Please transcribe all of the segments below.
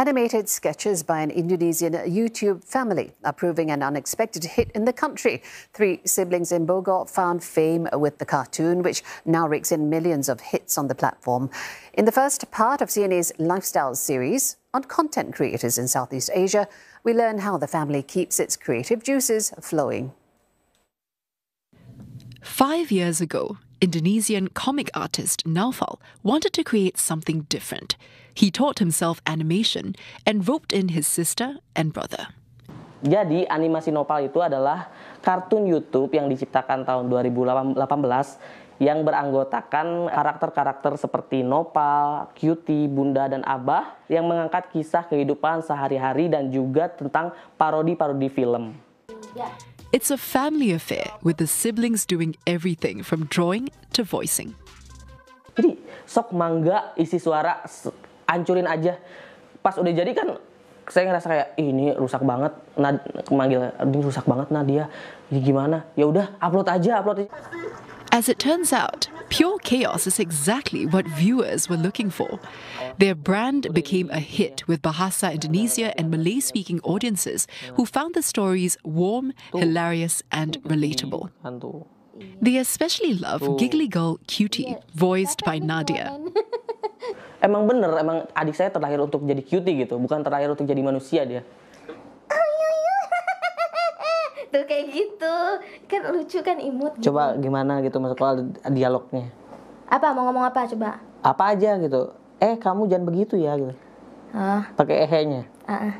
animated sketches by an Indonesian YouTube family are proving an unexpected hit in the country. Three siblings in Bogor found fame with the cartoon, which now rakes in millions of hits on the platform. In the first part of CNA's lifestyle series on content creators in Southeast Asia, we learn how the family keeps its creative juices flowing. Five years ago, Indonesian comic artist Naufal wanted to create something different. He taught himself animation and roped in his sister and brother. Jadi animasi nopal itu adalah kartun YouTube yang diciptakan tahun 2018 yang beranggotakan karakter-karakter seperti Nopal, Cutie, Bunda, dan Abah yang mengangkat kisah kehidupan sehari-hari dan juga tentang parodi-parodi film. It's a family affair with the siblings doing everything from drawing to voicing. Jadi sok mangga isi suara ancurin aja pas udah jadi kan saya ngerasa kayak ini rusak banget nah manggil ini rusak banget ini gimana ya udah upload aja upload aja As it turns out, Pure Chaos is exactly what viewers were looking for. Their brand became a hit with Bahasa Indonesia and Malay speaking audiences who found the stories warm, hilarious, and relatable. They especially love Giggly Girl Cutie, voiced by Nadia. emang bener emang adik saya terlahir untuk jadi cutie gitu bukan terlahir untuk jadi manusia dia tuh kayak gitu kan lucu kan imut gitu. coba gimana gitu masuk soal dialognya apa mau ngomong apa coba apa aja gitu eh kamu jangan begitu ya gitu ah. pakai ehnya. Ah, ah.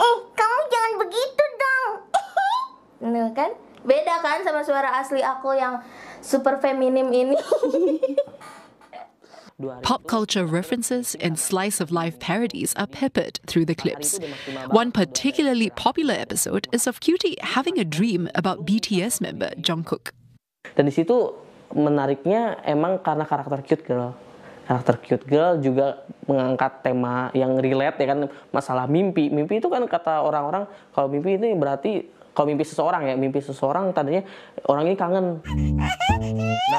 eh kamu jangan begitu dong nah, kan beda kan sama suara asli aku yang super feminim ini Pop culture references and slice of life parodies are iya, peppered through the clips. One ya. particularly popular episode is of Cutie having a dream about BTS member Jungkook. Dan di situ menariknya emang karena karakter cute girl. Karakter cute girl juga mengangkat tema yang relate ya kan masalah mimpi. Mimpi itu kan kata orang-orang kalau mimpi itu berarti kalau mimpi seseorang ya mimpi seseorang tadinya orang ini kangen.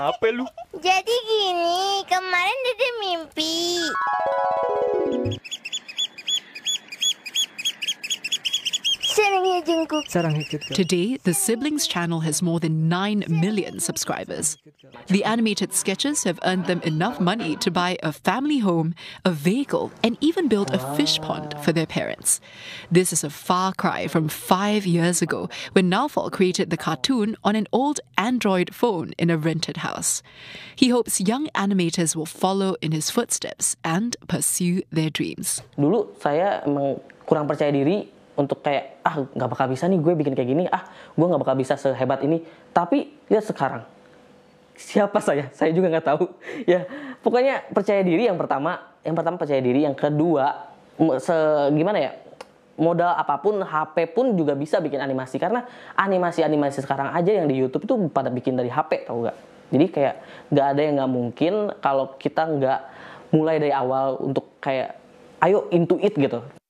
apa lu? Jadi gini, Kemarin Dede mimpi. Today, the Siblings channel has more than 9 million subscribers. The animated sketches have earned them enough money to buy a family home, a vehicle, and even build a fish pond for their parents. This is a far cry from five years ago when Naufal created the cartoon on an old Android phone in a rented house. He hopes young animators will follow in his footsteps and pursue their dreams. Dulu saya kurang percaya diri untuk kayak ah nggak bakal bisa nih gue bikin kayak gini ah gue nggak bakal bisa sehebat ini tapi lihat sekarang siapa saya saya juga nggak tahu ya pokoknya percaya diri yang pertama yang pertama percaya diri yang kedua se gimana ya modal apapun HP pun juga bisa bikin animasi karena animasi animasi sekarang aja yang di YouTube itu pada bikin dari HP tau gak jadi kayak nggak ada yang nggak mungkin kalau kita nggak mulai dari awal untuk kayak ayo intuit gitu